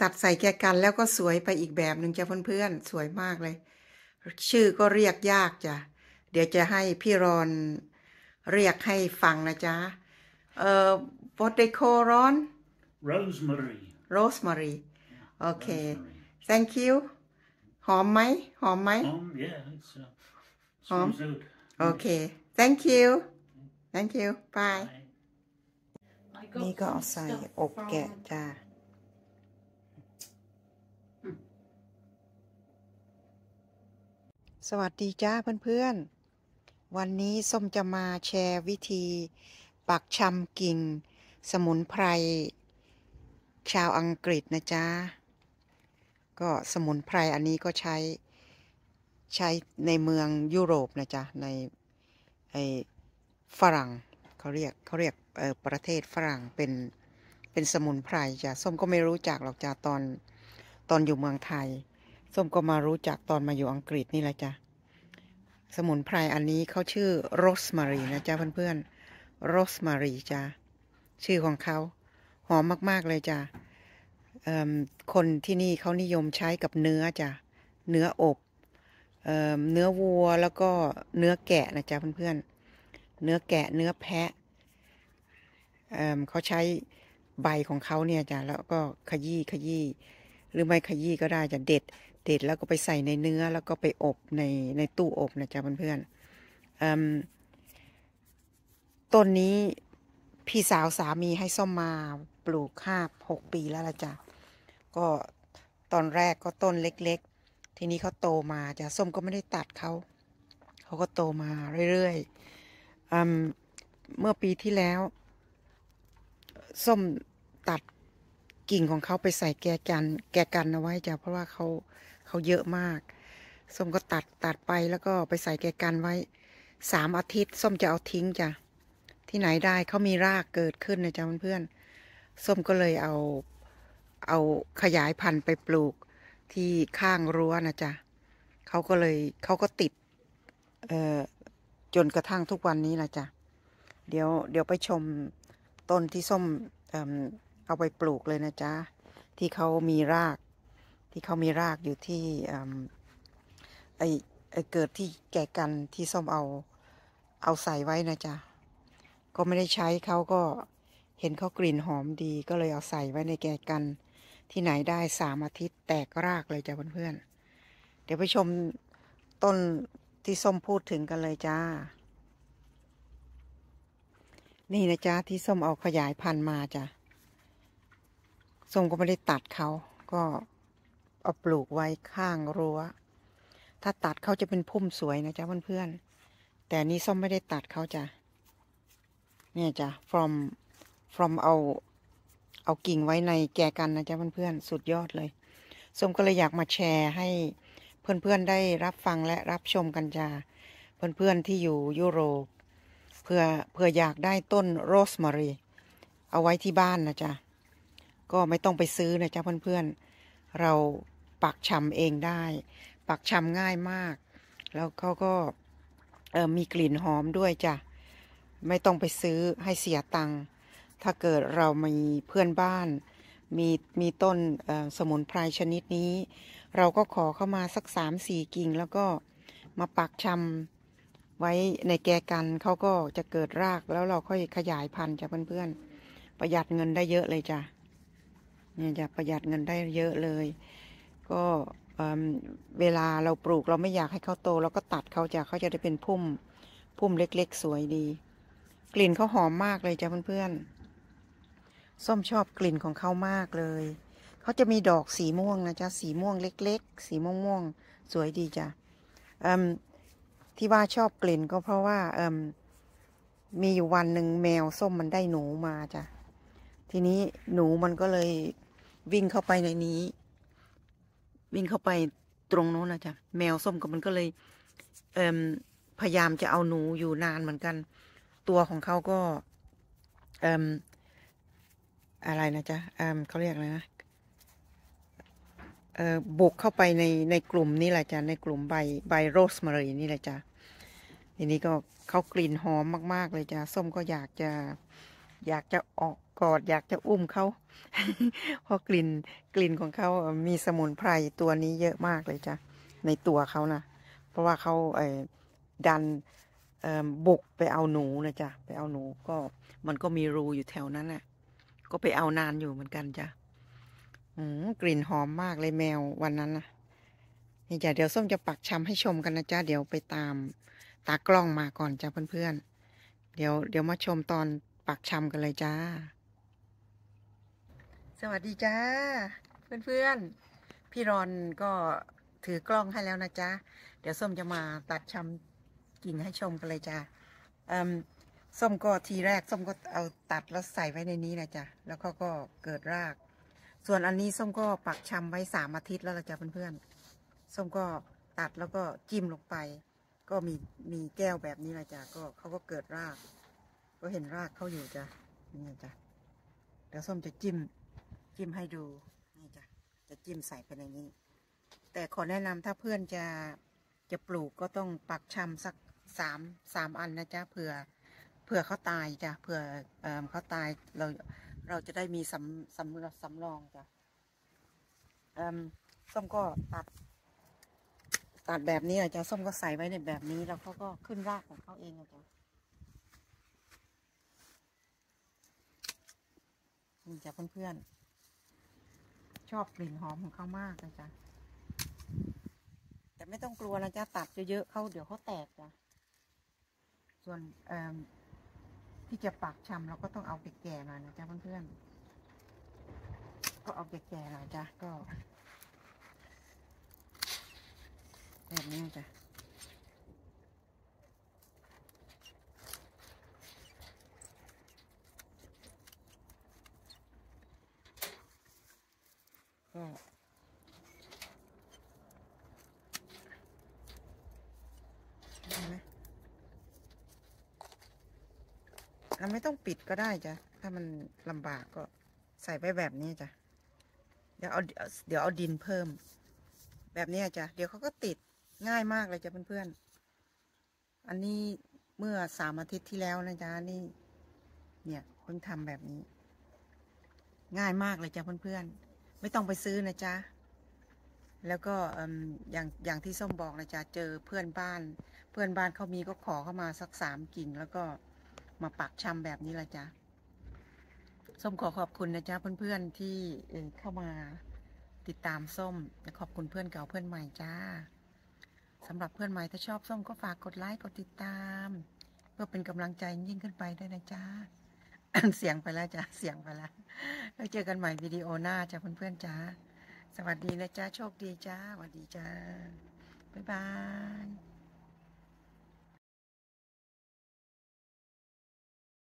ตัดใส่แกกันแล้วก็สวยไปอีกแบบหนึ่งจ้ะเพื่อนๆสวยมากเลย ชื่อก็เรียกยากจ้ะเดี๋ยวจะให้พี่รอนเรียกให้ฟังนะจ๊ะเอ่อ what they call Ron Rosemary Rosemary thank you หอมไหมหอมไหมหอมโอเค thank you thank you bye นี่ก็เอาใส่อบแกะจ้าสวัสดีจ้าเพื่อน ๆ วันนี้ส้มจะมาแชร์วิธีปักชำกิ่ง สมุนไพร ชาวอังกฤษนะจ้า ก็สมุนไพรอันนี้ก็ใช้ใช้ในเมืองยุโรปนะจ๊ะในไอฝรั่งเขาเรียกเขาเรียกเออประเทศฝรั่งเป็นเป็นสมุนไพรจ้ะส้มก็ไม่รู้จักหรอกจ้ะตอนตอนอยู่เมืองไทยส้มก็มารู้จักตอนมาอยู่อังกฤษนี่แหละจ้ะ สมุนไพรอันนี้เขาชื่อโรสมารีนะจ้ะเพื่อนเพื่อนโรสมารีจ้ะ ชื่อของเขา หอมมาก ๆเลยจ้ะคนที่นี่เขานิยมใช้กับเนื้อจ้ะ เนื้ออบเเนื้อวัวแล้วก็เนื้อแกะ นะจ๊ะเพื่อนๆเนื้อแกะ เนื้อแพะเเขาใช้ใบของเขาเนี่ยจ้ะแล้วก็ขยี้ขยี้หรือไม่ขยี้ก็ได้จะเด็ดเด็ดแล้วก็ไปใส่ในเนื้อแล้วก็ไปอบใน ในตู้อบนะจ๊ะเพื่อนๆต้นนี้พี่สาวสามีให้ส้มมาปลูกห้าหกปีแล้วละจ้ะก็ตอนแรกก็ต้นเล็ก ๆ ทีนี้เขาโตมาจ้ะส้มก็ไม่ได้ตัดเขาเขาก็โตมาเรื่อยๆเมื่อปีที่แล้วส้มตัดกิ่งของเขาไปใส่แกกันแกกันเอาไว้จ้ะ เพราะว่าเขาเขาเยอะมาก ส้มก็ตัดตัดไปแล้วก็ไปใส่แกกันไว้สามอาทิตย์ส้มจะเอาทิ้งจ้ะที่ไหนได้เขามีรากเกิดขึ้นนะจ๊ะเพื่อนนส้มก็เลยเอาเอาขยายพันธุ์ไปปลูกที่ข้างรั้วนะจ๊ะเขาก็เลยเขาก็ติด เอ่อจนกระทั่งทุกวันนี้นะจ๊ะเดี๋ยวเดี๋ยวไปชมต้นที่ส้มเอาไปปลูกเลยนะจ๊ะ ที่เขามีราก ที่เขามีรากอยู่ที่ไอไอเกิดที่แก่กันที่ส้มเอาเอาใส่ไว้นะจ๊ะ ก็ไม่ได้ใช้เขาก็เห็นเขากลิ่นหอมดี ก็เลยเอาใส่ไว้ในแก่กันที่ไหนได้สามอาทิตย์แตกรากเลยจ้ะเพื่อนๆเดี๋ยวไปชมต้นที่ส้มพูดถึงกันเลยจ้า นี่นะจ๊ะ ที่ส้มเอาขยายพันธุ์มาจ้ะส้มก็ไม่ได้ตัดเขาก็เอาปลูกไว้ข้างรัว้ว ถ้าตัดเขาจะเป็นพุ่มสวยนะจ๊ะเพื่อนๆ แต่นี้ส้มไม่ได้ตัดเขาจ้ะ เนี่ยจ้ะ from from เอาเอากิ่งไว้ในแกกันนะจ๊ะเพื่อนๆ สุดยอดเลย ส้มก็เลยอยากมาแชร์ให้เพื่อนๆ ได้รับฟังและรับชมกันจ้าเพื่อนๆ ที่อยู่ยุโรปเพื่อเพื่ออยากได้ต้นโรสแมรี่เอาไว้ที่บ้านนะจ๊ะก็ไม่ต้องไปซื้อนะจ๊ะเพื่อนๆ เราปักชำเองได้ ปักชำง่ายมาก แล้วเขาก็มีกลิ่นหอมด้วยจ้ะ ไม่ต้องไปซื้อให้เสียตังค์ ถ้าเกิดเรามีเพื่อนบ้าน มีมีต้นสมุนไพรชนิดนี้ เราก็ขอเข้ามาสักสามสี่กิ่งแล้วก็มาปักชำไว้ในแกกัน เขาก็จะเกิดราก แล้วเราค่อยขยายพันธุ์จ้ะเพื่อนๆประหยัดเงินได้เยอะเลยจ้ะเนี่ย จะ ประหยัดเงินได้เยอะเลย ก็เวลาเราปลูกเราไม่อยากให้เขาโตเราก็ตัดเขาจะเขาจะได้เป็นพุ่มพุ่มเล็ก ๆ สวยดี กลิ่นเขาหอมมากเลยจ้ะเพื่อนๆ ส้มชอบกลิ่นของเขามากเลย เขาจะมีดอกสีม่วงนะจ๊ะสีม่วงเล็ก ๆ สีม่วงๆสวยดีจ้ะที่ว่าชอบกลิ่นก็เพราะว่ามีอยู่วันหนึ่งแมวส้มมันได้หนูมาจ้ะ ทีนี้หนูมันก็เลยวิ่งเข้าไปในนี้ วิ่งเข้าไปตรงโน้นนะจ๊ะแมวส้มกับมันก็เลยเพยายามจะเอาหนูอยู่นานเหมือนกัน ตัวของเขาก็เอมอะไรนะจ๊ะเเขาเรียกอะไรนะเอ่อบุกเข้าไปในในกลุ่มนี่แหละจ้ะในกลุ่มใบใบโรสมารีนี่แหละจ้ะทีนี้ก็เขากลิ่นหอมมาก ๆ เลยจ้ะส้มก็อยากจะอยากจะออกกอดอยากจะอุ้มเขา เพราะกลิ่นกลิ่นของเขามีสมุนไพรตัวนี้เยอะมากเลยจ้ะ ในตัวเขานะ เพราะว่าเขาเดันบุกไปเอาหนูนะจ๊ะไปเอาหนูก็มันก็มีรูอยู่แถวนั้นน่ะ ก็ไปเอานานอยู่เหมือนกันจ้ะกลิ่นหอมมากเลยแมววันนั้นนะนี่จ้ะเดี๋ยวส้มจะปักชำให้ชมกันนะจ๊ะเดี๋ยวไปตามตากล้องมาก่อนจ้ะเพื่อนๆเดี๋ยวเดี๋ยวมาชมตอนปักชำกันเลยจ้าสวัสดีจ้าเพื่อนเพื่อนพี่รอนก็ถือกล้องให้แล้วนะจ๊ะ เดี๋ยวส้มจะมาตัดชำกิ่งให้ชมกันเลยจ้าส้มก็ทีแรกส้มก็เอาตัดแล้วใส่ไว้ในนี้นะจ๊ะ แล้วก็ก็เกิดราก ส่วนอันนี้ส้มก็ปักชำไว้สามอาทิตย์แล้วละจ้ะเพื่อนเพื่อนส้มก็ตัดแล้วก็จิ้มลงไป ก็มีมีแก้วแบบนี้นะจ้ะก็เขาก็เกิดราก ก็เห็นรากเขาอยู่จ้ะนี่จ้ะเดี๋ยวส้มจะจิ้มจิ้มให้ดู นี่จ้ะ จะจิ้มใส่ไปในนี้ แต่ขอแนะนำถ้าเพื่อนจะจะปลูกก็ต้องปักชำสักสามสามอันนะจ๊ะ เผื่อเผื่อเขาตายจ้ะ เผื่อ เออเขาตายเราเราจะได้มีสำสำสำรองจ้ะ เออส้มก็ตัด ตัดแบบนี้อาจารย์ส้มก็ใส่ไว้ในแบบนี้ แล้วเขาก็ขึ้นรากของเขาเองนะจ๊ะ นี่จ้ะเพื่อนๆชอบกลิ่นหอมของเขามากเลยจ้ะ แต่ไม่ต้องกลัวนะจ้ะตัดเยอะๆเขาเดี๋ยวเขาแตกจ้ะ ส่วนที่จะปักชำเราก็ต้องเอาแก่ๆานนะจ้ะเพื่อนๆ ก็เอาแก่ๆหน่อยจ้ะก็ แบบนี้จ้ะเราไม่ต้องปิดก็ได้จ้ะ ถ้ามันลำบากก็ใส่ไปแบบนี้จ้ะ เดี๋ยวเอาเดี๋ยวเอาดินเพิ่ม แบบนี้จ้ะ เดี๋ยวเขาก็ติดง่ายมากเลยจ้ะเพื่อนๆอันนี้เมื่อสามอาทิตย์ที่แล้วนะจ๊ะนี่ เนี่ยเพิ่งทำแบบนี้ ง่ายมากเลยจ้ะเพื่อนๆไม่ต้องไปซื้อนะจ๊ะ แล้วก็อย่างอย่างที่ส้มบอกนะจ๊ะเจอเพื่อนบ้าน เพื่อนบ้านเขามีก็ขอเข้ามาสักสามกิ่งแล้วก็มาปักชำแบบนี้ละจ้ะส้มขอขอบคุณ นะจ๊ะเพื่อนๆที่เข้ามาติดตามส้มขอบคุณเพื่อนเก่าเพื่อนใหม่จ้าสำหรับเพื่อนใหม่ถ้าชอบส้มก็ฝากกดไลค์กดติดตาม เพื่อเป็นกำลังใจยิ่งขึ้นไปได้นะจ้าเสียงไปแล้วจ้าเสียงไปแล้วแล้วเจอกันใหม่วิดีโอหน้าจ้าเพื่อนๆจ้าสวัสดีนะจ้าโชคดีจ้าสวัสดีจ้าบ๊ายบาย